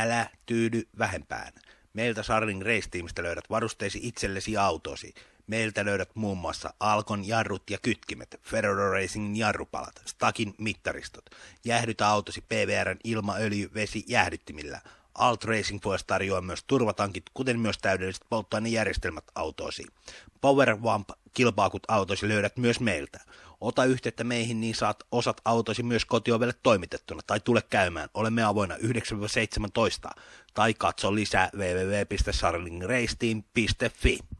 Älä tyydy vähempään. Meiltä Sarlin Race löydät varusteesi itsellesi ja autosi. Meiltä löydät muun muassa Alkon jarrut ja kytkimet, Ferrero Racing jarrupalat, Stakin mittaristot. Jäähdytä autosi PVRn ilmaöljy vesi jäähdyttimillä. Alt Racing Force tarjoaa myös turvatankit, kuten myös täydelliset polttoainejärjestelmät autosi. Wamp kilpaakut autosi löydät myös meiltä. Ota yhteyttä meihin, niin saat osat autosi myös kotiovelle toimitettuna, tai tule käymään. Olemme avoina 9-17, tai katso lisää www.sarlingreisteam.fi.